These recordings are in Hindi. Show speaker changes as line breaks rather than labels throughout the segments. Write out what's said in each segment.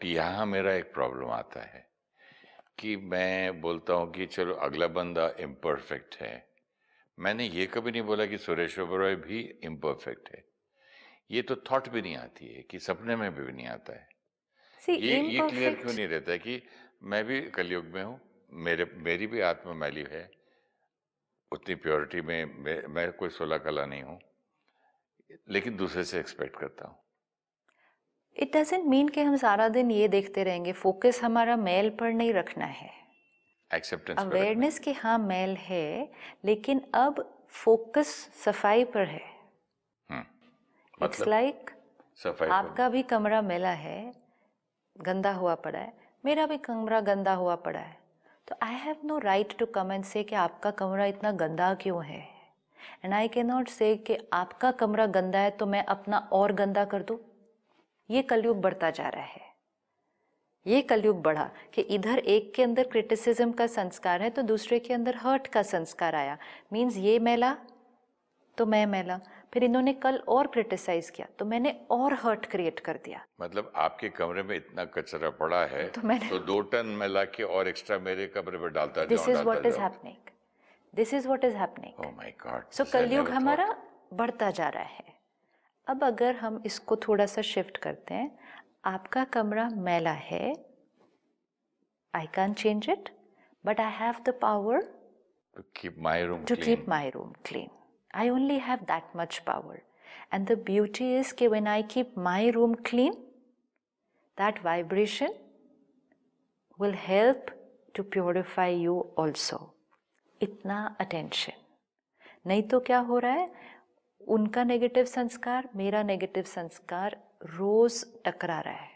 बट यहाँ मेरा एक प्रॉब्लम आता है कि मैं बोलता हूँ कि चलो अगला बंदा इम्परफेक्ट है मैंने ये कभी नहीं बोला कि सुरेश ओबरॉय भी इम्परफेक्ट है ये तो थॉट भी नहीं आती है कि सपने में भी नहीं आता है
See, ये ये क्लियर क्यों नहीं
रहता है कि मैं भी कलयुग में हूँ मेरे मेरी भी आत्मा मैली है उतनी प्योरिटी में मैं, मैं कोई सोलह कला नहीं हूँ लेकिन दूसरे से एक्सपेक्ट करता हूँ
इट डजेंट मीन कि हम सारा दिन ये देखते रहेंगे फोकस हमारा मेल पर नहीं रखना है एक्सेप्टेंस अवेयरनेस कि हाँ मेल है लेकिन अब फोकस सफाई पर है
इट्स हम्म। लाइक मतलब like, आपका
भी कमरा मेला है गंदा हुआ पड़ा है मेरा भी कमरा गंदा हुआ पड़ा है तो I have no right to come and say कि आपका कमरा इतना गंदा क्यों है एंड आई कैन नॉट से कि आपका कमरा गंदा है तो मैं अपना और गंदा कर दूँ ये कलयुग बढ़ता जा रहा है ये कलयुग बढ़ा कि इधर एक के अंदर क्रिटिसिज्म का संस्कार है तो दूसरे के अंदर हर्ट का संस्कार आया मीन्स ये मैला तो मैं मैला फिर इन्होंने कल और क्रिटिसाइज किया तो मैंने और हर्ट क्रिएट कर दिया
मतलब आपके कमरे में इतना कचरा पड़ा है तो मैंने तो दो टन मैं ला के और एक्स्ट्रा मेरे कमरे में डालता this is what is
happening this is what is happening oh my god so Kalyug हमारा बढ़ता जा रहा है अब अगर हम इसको थोड़ा सा शिफ्ट करते हैं आपका कमरा मैला है I can change it but I have the power
to keep my
room clean I only have that much power and the beauty is के when I keep my room clean that vibration will help to purify you also इतना अटेंशन नहीं तो क्या हो रहा है उनका नेगेटिव संस्कार मेरा नेगेटिव संस्कार रोज़ टकरा रहा है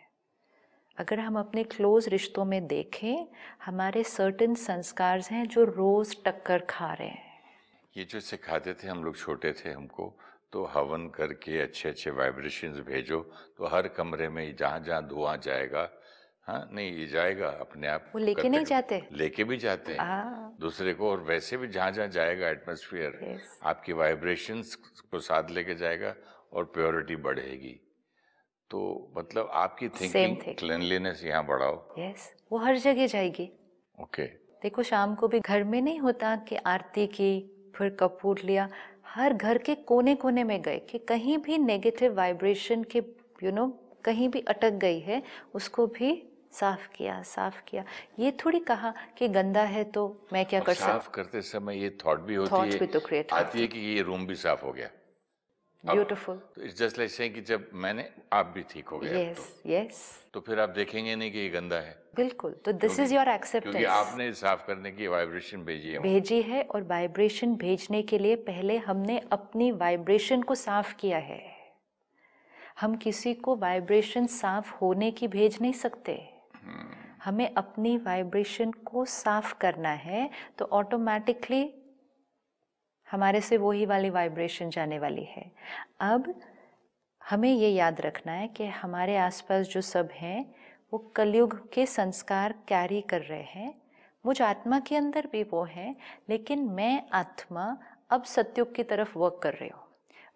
अगर हम अपने क्लोज रिश्तों में देखें हमारे सर्टन संस्कार हैं जो रोज़ टक्कर खा रहे हैं
ये जो सिखाते थे हम लोग छोटे थे हमको तो हवन करके अच्छे अच्छे वाइब्रेशंस भेजो तो हर कमरे में जहाँ जहाँ धुआं जाएगा हाँ नहीं ये जाएगा अपने आप वो लेके नहीं जाते लेके भी जाते हैं दूसरे को और वैसे भी जहाँ जहाँ जाएगा एटमोसफियर आपकी वाइब्रेशंस को साथ लेके जाएगा और प्योरिटी बढ़ेगी तो मतलब आपकी थिंकिंग क्लिनलीनेस यहाँ बढ़ाओ
यस वो हर जगह जाएगी ओके okay. देखो शाम को भी घर में नहीं होता कि आरती की फिर कपूर लिया हर घर के कोने कोने में गए कि कहीं भी नेगेटिव वाइब्रेशन के यू you नो know, कहीं भी अटक गई है उसको भी साफ किया साफ किया ये थोड़ी कहा कि गंदा है तो मैं क्या कर साफ
करते समय ये थॉट भी होती है भी तो क्रिएट आती है कि ये रूम भी साफ हो गया beautiful it's just like saying कि जब मैंने आप भी ठीक हो गए यस तो। yes. तो फिर आप देखेंगे नहीं कि ये गंदा है
बिल्कुल तो दिस इज योर एक्सेप्टेंस क्योंकि आपने
साफ करने की वाइब्रेशन भेजी है भेजी
है और वाइब्रेशन भेजने के लिए पहले हमने अपनी वाइब्रेशन को साफ किया है हम किसी को वाइब्रेशन साफ होने की भेज नहीं सकते हमें अपनी वाइब्रेशन को साफ करना है तो ऑटोमेटिकली हमारे से वही वाली वाइब्रेशन जाने वाली है अब हमें ये याद रखना है कि हमारे आसपास जो सब हैं वो कलयुग के संस्कार कैरी कर रहे हैं मुझ आत्मा के अंदर भी वो है लेकिन मैं आत्मा अब सत्युग की तरफ वर्क कर रही हूँ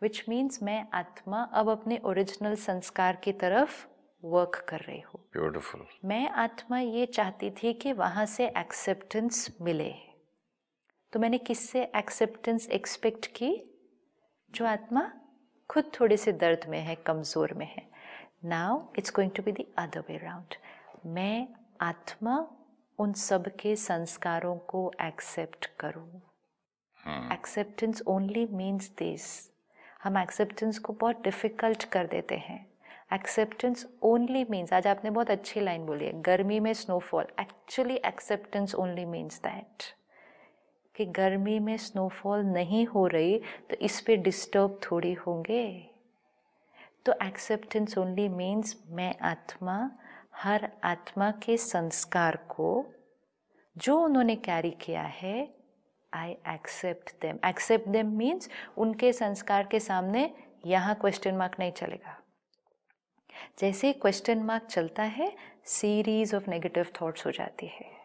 विच मीन्स मैं आत्मा अब अपने ओरिजिनल संस्कार की तरफ वर्क कर रही हूँ ब्यूटिफुल मैं आत्मा ये चाहती थी कि वहां से एक्सेप्टेंस मिले तो मैंने किससे एक्सेप्टेंस एक्सपेक्ट की जो आत्मा खुद थोड़े से दर्द में है कमज़ोर में है now it's going to be the other way round मैं आत्मा उन सब के संस्कारों को एक्सेप्ट करूं एक्सेप्टेंस ओनली मीन्स दिस हम एक्सेप्टेंस को बहुत डिफ़िकल्ट कर देते हैं एक्सेप्टेंस ओनली मीन्स आज आपने बहुत अच्छी लाइन बोली है गर्मी में snowfall actually acceptance only means that कि गर्मी में स्नोफॉल नहीं हो रही तो इस पर डिस्टर्ब थोड़ी होंगे तो एक्सेप्टेंस ओनली मीन्स मैं आत्मा हर आत्मा के संस्कार को जो उन्होंने कैरी किया है I accept them accept them means उनके संस्कार के सामने यहाँ क्वेश्चन मार्क नहीं चलेगा जैसे क्वेश्चन मार्क चलता है सीरीज ऑफ नेगेटिव थॉट्स हो जाती है